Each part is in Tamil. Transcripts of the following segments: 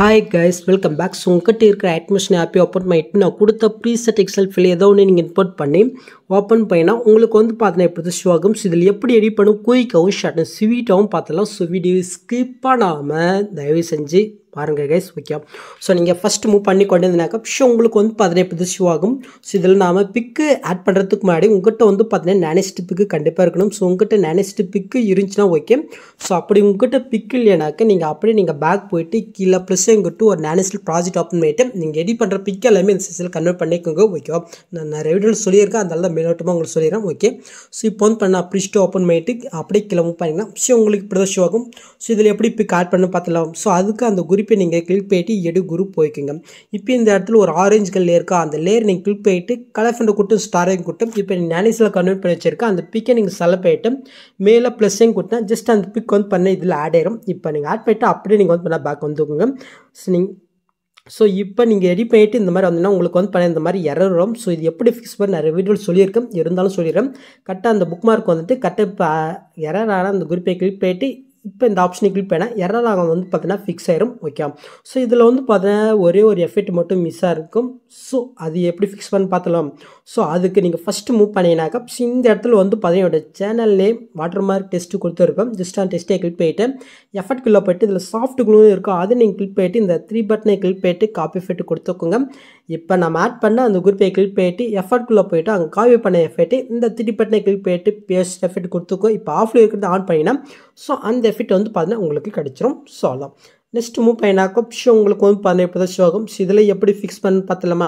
hi guys welcome back so உங்ககிட்ட இருக்கிற அட்மிஷன் ஆப்பி ஓப்பன் பண்ணிட்டு நான் கொடுத்த ப்ரீசெட் எக்ஸல் ஃபில் ஏதோ ஒன்று நீங்கள் இன்போர்ட் பண்ணி ஓப்பன் பண்ணினா உங்களுக்கு வந்து பார்த்தீங்கன்னா இப்படி ஷோ ஸோ இதில் எப்படி எடிட் பண்ணும் குயிக்காகவும் ஷார்ட்டும் ஸ்வீட்டாகவும் பார்த்தலாம் ஸோ வீடியோ ஸ்கிப் பண்ணாமல் தயவு செஞ்சு பாருங்கள் கைஸ் ஓகே ஸோ நீங்கள் ஃபஸ்ட் மூவ் பண்ணி கொண்டு வந்தீங்கனாக்கா ஷோ உங்களுக்கு வந்து பார்த்தீங்கன்னா இப்போ ஷூ ஸோ இதில் நாம் பிக்கு ஆட் பண்ணுறதுக்கு முன்னாடி உங்கள்கிட்ட வந்து பார்த்தீங்கன்னா நேனஸ்ட் பிக்கு கண்டிப்பாக இருக்கணும் ஸோ உங்கள்கிட்ட நேனஸ்ட் பிக்கு இருந்துச்சுன்னா ஓகே ஸோ அப்படி உங்கள்கிட்ட பிக்கு இல்லைனாக்கா நீங்கள் அப்படியே நீங்கள் பேக் போயிட்டு கீழே ப்ளஸ் எங்கிட்ட ஒரு நேனஸ்ட் ப்ராஜெக்ட் ஓப்பன் பண்ணிவிட்டு நீங்கள் எடிட் பண்ணுற பிக்கு எல்லாமே இந்த சிஸ்டில் கன்வெர்ட் பண்ணிக்கோங்க ஓகே நான் நிறைய வீடியோவில் சொல்லியிருக்கேன் அதனால தான் மேலோட்டமாக உங்களுக்கு சொல்லிடுறேன் ஓகே ஸோ இப்போ வந்து பண்ண ப்ரிஸ்ட்டு ஓப்பன் பண்ணிட்டு அப்படியே கிளம்பும் பாருங்கன்னா ஸோ உங்களுக்கு இப்படி தான் ஷோ ஆகும் ஸோ இதில் எப்படி இப்போ ஆட் பண்ண பார்த்துலாம் ஸோ அதுக்கு அந்த குரூப்பை நீங்கள் கிளிக் போயிட்டு எடு குரூப் போய்க்குங்க இப்போ இந்த இடத்துல ஒரு ஆரஞ்சு கல் இருக்கா அந்த லேயர் நீங்கள் கிளிக் போயிட்டு கலஃபண்டை கூட்டம் ஸ்டாரையும் கூட்டம் இப்போ நீங்கள் நேனிஸில் கன்வெர்ட் பண்ணி வச்சிருக்கேன் அந்த பிக்கை நீங்கள் செலக்ட் போயிட்டு மேலே ப்ளஸ்ஸையும் கூட்டினா ஜஸ்ட் அந்த பிக் வந்து பண்ண இதில் ஆட் ஆயிரும் இப்போ நீங்கள் ஆட் பண்ணிவிட்டு அப்படியே நீங்கள் வந்து பண்ணால் பேக் வந்துக்குங்க ஸோ நீங்கள் ஸோ இப்போ நீங்கள் ரெடி பண்ணிவிட்டு இந்த மாதிரி வந்தீங்கன்னா உங்களுக்கு வந்து பண்ண இந்த மாதிரி எரர் வரும் ஸோ இது எப்படி ஃபிக்ஸ் பண்ண நிறைய வீடியோ சொல்லியிருக்கேன் இருந்தாலும் சொல்லிடுறேன் கரெக்டாக அந்த புக் மார்க் வந்துட்டு கரெக்டாக இப்போ எரர் ஆனால் அந்த குறிப்பை கிளிக் பண்ணிவிட்டு இப்போ இந்த ஆப்ஷனை கிளிக் பண்ணால் எரர் ஆகும் வந்து பார்த்தீங்கன்னா ஃபிக்ஸ் ஆயிரும் ஓகே ஸோ இதில் வந்து பார்த்தீங்கன்னா ஒரே ஒரு எஃபெக்ட் மட்டும் மிஸ்ஸாக இருக்கும் ஸோ அது எப்படி ஃபிக்ஸ் பண்ணி பார்த்தலாம் ஸோ அதுக்கு நீங்கள் ஃபஸ்ட்டு மூவ் பண்ணிங்கனாக்கா இந்த இடத்துல வந்து பார்த்தீங்கன்னா channel name watermark text கொடுத்துருக்கோம் ஜஸ்ட் ஆன் டெஸ்ட்டே கிளிக் பண்ணிவிட்டு எஃபர்ட்குள்ளே போய்ட்டு இதில் சாஃப்ட் க்ளூ இருக்கும் அதை நீங்கள் கிளிக் போயிட்டு இந்த த்ரீ பட்டனை கிளிக் பண்ணிட்டு காப்பி எஃபெக்ட் கொடுத்துக்கோங்க இப்போ நம்ம ஆட் பண்ண அந்த குரூப்பை கிளிக் எஃபர்ட் குள்ளே போய்ட்டு அங்கே காப்பி பண்ண எஃபெக்ட்டு இந்த த்ரீ பட்டனை கிளிக் பண்ணிட்டு பேஸ்ட் எஃபெக்ட் கொடுத்துக்கோ இப்போ ஆஃப்ல இருக்கிறது ஆன் பண்ணிங்கன்னா ஸோ அந்த பெனிஃபிட் வந்து பார்த்தீங்கன்னா உங்களுக்கு கிடைச்சிரும் சொல்லலாம் நெக்ஸ்ட் மூவ் பையனாக்கும் ஷோ உங்களுக்கு வந்து பதினெட்டு தான் ஷோகம் ஆகும் ஸோ இதில் எப்படி ஃபிக்ஸ் பண்ணு பார்த்தலாமா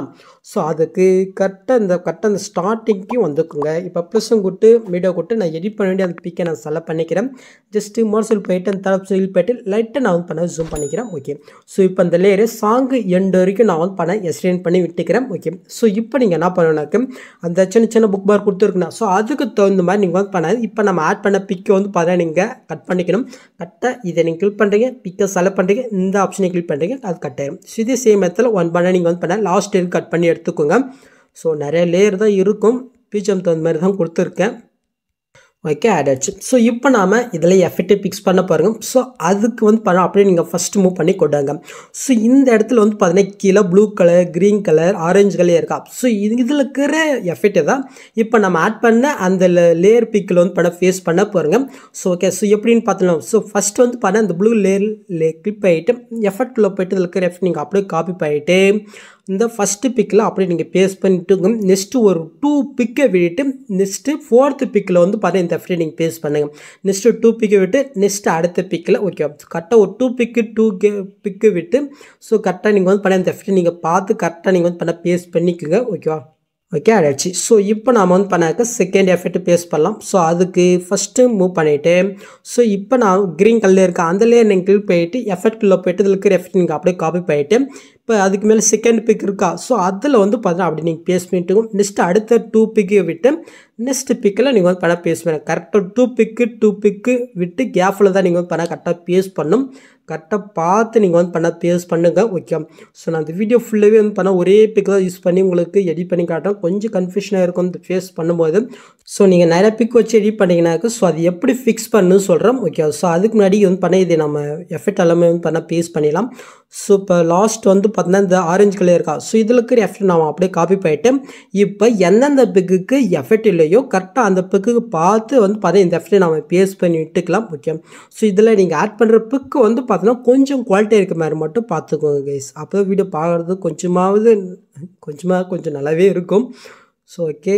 ஸோ அதுக்கு கரெக்டாக இந்த கரெக்டாக அந்த ஸ்டார்டிங்க்கு வந்துக்குங்க இப்போ ப்ளஸும் கூட்டு மீடியோ கூட்டு நான் எடிட் பண்ண வேண்டிய அந்த பிக்கை நான் செலக்ட் பண்ணிக்கிறேன் ஜஸ்ட்டு மோர்சல் போயிட்டு அந்த தரப்பு சைல் போயிட்டு லைட்டாக நான் வந்து பண்ண ஜூம் பண்ணிக்கிறேன் ஓகே ஸோ இப்போ அந்த லேரு சாங்கு எண்டு வரைக்கும் நான் வந்து பண்ண எஸ்டேன் பண்ணி விட்டுக்கிறேன் ஓகே ஸோ இப்போ நீங்கள் என்ன பண்ணணும்னாக்கு அந்த சின்ன சின்ன புக் பார் கொடுத்துருக்குண்ணா ஸோ அதுக்கு தகுந்த மாதிரி நீங்கள் வந்து பண்ணாது இப்போ நம்ம ஆட் பண்ண பிக்கை வந்து பார்த்தா நீங்கள் கட் பண்ணிக்கணும் கரெக்டாக இதை நீங்கள் கிளிக் பண்ணுறீங்க பிக்கை செலக்ட் பண்ணுறீங்க பண்ணுறீங்க இந்த ஆப்ஷனை கிளிக் பண்ணுறீங்க அது கட் ஆயிடும் ஸோ இதே சேம் இடத்துல ஒன் பண்ண நீங்கள் வந்து பண்ண லாஸ்ட் இயர் கட் பண்ணி எடுத்துக்கோங்க ஸோ நிறைய லேயர் தான் இருக்கும் பீச்சம் தகுந்த மாதிரி தான் கொடுத்துருக்கேன் ஓகே ஆட் ஆச்சு ஸோ இப்போ நாம் இதில் எஃபெக்டிவ் பிக்ஸ் பண்ண பாருங்கள் ஸோ அதுக்கு வந்து பணம் அப்படியே நீங்கள் ஃபஸ்ட்டு மூவ் பண்ணி கொடுங்க ஸோ இந்த இடத்துல வந்து பார்த்தீங்கன்னா கீழே blue colour green colour orange colour இருக்கா ஸோ இது இதில் இருக்கிற எஃபெக்டை தான் இப்போ நம்ம ஆட் பண்ண அந்த லேயர் பிக்கில் வந்து பண்ண ஃபேஸ் பண்ண போகிறோங்க ஸோ ஓகே ஸோ எப்படின்னு பார்த்தோம்னா ஸோ ஃபஸ்ட்டு வந்து பார்த்தீங்கன்னா அந்த ப்ளூ லேயர் கிளிப் ஆகிட்டு எஃபெக்டில் போயிட்டு இதில் இருக்கிற எஃபெக்ட் நீங்கள் அப்படியே காப்பி பண்ணிவிட்டு இந்த ஃபஸ்ட்டு பிக்கில் அப்படியே நீங்கள் பேஸ் பண்ணிட்டு நெக்ஸ்ட்டு ஒரு டூ பிக்கை விட்டுட்டு நெக்ஸ்ட்டு ஃபோர்த்து பிக்கில் வந்து பார்த்தீங்கன்னா இந்த ஃப்ரீ நீங்கள் பேஸ் பண்ணுங்கள் நெக்ஸ்ட்டு டூ பிக்கு விட்டு நெக்ஸ்ட்டு அடுத்த பிக்கில் ஓகே கரெக்டாக ஒரு டூ பிக்கு டூ கே பிக்கு விட்டு ஸோ கரெக்டாக நீங்கள் வந்து பண்ண இந்த ஃப்ரீ நீங்கள் பார்த்து கரெக்டாக நீங்கள் வந்து பண்ண பேஸ் பண்ணிக்கோங்க ஓகேவா ஓகே ஆயிடுச்சு ஸோ இப்போ நாம் வந்து பண்ணாக்க செகண்ட் எஃபெக்ட் பேஸ் பண்ணலாம் ஸோ அதுக்கு ஃபஸ்ட்டு மூவ் பண்ணிவிட்டு ஸோ இப்போ நான் க்ரீன் கலர் இருக்க அந்த லேயர் நீங்கள் போயிட்டு குள்ளே போயிட்டு இதில் இருக்கிற எஃபெக்ட் நீங்கள் அப்படியே காப்பி பண்ணிவிட்டு இப்போ அதுக்கு மேலே செகண்ட் பிக் இருக்கா ஸோ அதில் வந்து பார்த்தீங்கன்னா அப்படி நீங்கள் பேஸ் பண்ணிட்டு நெக்ஸ்ட்டு அடுத்த டூ பிக்கை விட்டு நெக்ஸ்ட் பிக்கில் நீங்கள் வந்து பணம் பேஸ் கரெக்டாக டூ பிக்கு டூ பிக்கு விட்டு கேஃபில் தான் நீங்கள் வந்து பணம் கரெக்டாக பேஸ் பண்ணும் கரெக்டாக பார்த்து நீங்கள் வந்து பண்ண பேஸ் பண்ணுங்கள் ஓகே ஸோ நான் அந்த வீடியோ ஃபுல்லாகவே வந்து பண்ணால் ஒரே பிக் தான் யூஸ் பண்ணி உங்களுக்கு எடிட் பண்ணி காட்டுறேன் கொஞ்சம் கன்ஃபியூஷனாக இருக்கும் இந்த ஃபேஸ் பண்ணும்போது ஸோ நீங்கள் நிறைய பிக் வச்சு எடிட் பண்ணிங்கனாக்க ஸோ அது எப்படி ஃபிக்ஸ் பண்ணுன்னு சொல்கிறோம் ஓகே ஸோ அதுக்கு முன்னாடி வந்து பண்ண இதை நம்ம எஃபெக்ட் எல்லாமே வந்து பண்ணால் பேஸ் பண்ணிடலாம் ஸோ இப்போ லாஸ்ட் வந்து பார்த்தீங்கன்னா இந்த ஆரஞ்சு கலர் இருக்கா ஸோ இதில் இருக்கிற எஃபெக்ட் நாம் அப்படியே காப்பி பண்ணிட்டு இப்போ எந்தெந்த பிக்குக்கு எஃபெக்ட் இல்லையோ கரெக்டாக அந்த பிக்குக்கு பார்த்து வந்து பார்த்தீங்கன்னா இந்த எஃபெக்ட் நம்ம பேஸ் பண்ணி விட்டுக்கலாம் முக்கியம் ஸோ இதில் நீங்கள் ஆட் பண்ணுற பிக்கு வந்து பார்த்தீங்கன்னா கொஞ்சம் குவாலிட்டி இருக்க மாதிரி மட்டும் பார்த்துக்கோங்க கைஸ் அப்போ வீடியோ பார்க்குறது கொஞ்சமாவது கொஞ்சமாக கொஞ்சம் நல்லாவே இருக்கும் ஸோ ஓகே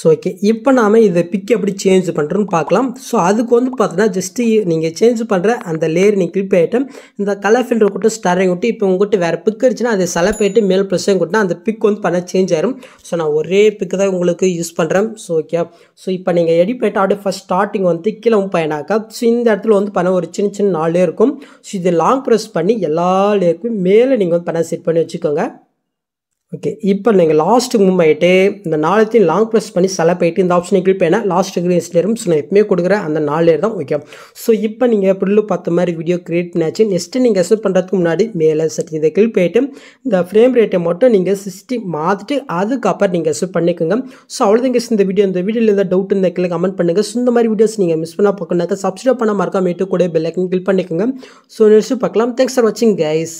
ஸோ ஓகே இப்போ நாம் இதை பிக் எப்படி சேஞ்ச் பண்ணுறோன்னு பார்க்கலாம் ஸோ அதுக்கு வந்து பார்த்தீங்கன்னா ஜஸ்ட்டு நீங்கள் சேஞ்ச் பண்ணுற அந்த லேயர் நீங்கள் கிளிப் ஆகிட்டு இந்த கலர் ஃபில்டர் கூட்டம் ஸ்டாரிங் விட்டு இப்போ உங்கள்கிட்ட வேறு பிக் இருந்துச்சுன்னா அதை செலப் போயிட்டு மேல் ப்ரெஷன் கொடுத்தா அந்த பிக் வந்து பண்ண சேஞ்ச் ஆயிரும் ஸோ நான் ஒரே பிக்கு தான் உங்களுக்கு யூஸ் பண்ணுறேன் ஸோ ஓகே ஸோ இப்போ நீங்கள் எடி போயிட்டு அப்படியே ஃபஸ்ட் ஸ்டார்டிங் வந்து கீழே பயனாக்கா ஸோ இந்த இடத்துல வந்து பண்ண ஒரு சின்ன சின்ன நாலே இருக்கும் ஸோ இது லாங் ப்ரெஸ் பண்ணி எல்லா லேருக்கும் மேலே நீங்கள் வந்து பண்ண செட் பண்ணி வச்சுக்கோங்க ஓகே இப்போ நீங்கள் லாஸ்ட் மூவ் ஆகிட்டு இந்த நாலத்தையும் லாங் ப்ளஸ் பண்ணி செல போயிட்டு இந்த ஆப்ஷனை கிளிக் பண்ணால் லாஸ்ட் கிரீன்ஸ் நேரம் ஸோ நான் எப்பவுமே கொடுக்குற அந்த நாலு லேயர் தான் ஓகே ஸோ இப்போ நீங்கள் புல்லு பார்த்த மாதிரி வீடியோ க்ரியேட் பண்ணியாச்சு நெக்ஸ்ட்டு நீங்கள் செட் பண்ணுறதுக்கு முன்னாடி மேலே செட் இதை கிளிக் போயிட்டு இந்த ஃப்ரேம் ரேட்டை மட்டும் நீங்கள் சிக்ஸ்டி மாற்றிட்டு அதுக்கப்புறம் நீங்கள் செட் பண்ணிக்கோங்க ஸோ அவ்வளோ தான் இந்த வீடியோ இந்த வீடியோவில் இருந்தால் டவுட் இந்த கீழே கமெண்ட் பண்ணுங்கள் ஸோ இந்த மாதிரி வீடியோஸ் நீங்கள் மிஸ் பண்ணால் பார்க்கணுனாக்கா சப்ஸ்கிரைப் பண்ண மறக்காமட்டு கூட பெல்லைக்கன் கிளிக் பண்ணிக்கோங்க ஸோ நெக்ஸ்ட்டு பார்க்கலாம் தேங்க்ஸ் ஃபார் வாட்சிங் கைஸ்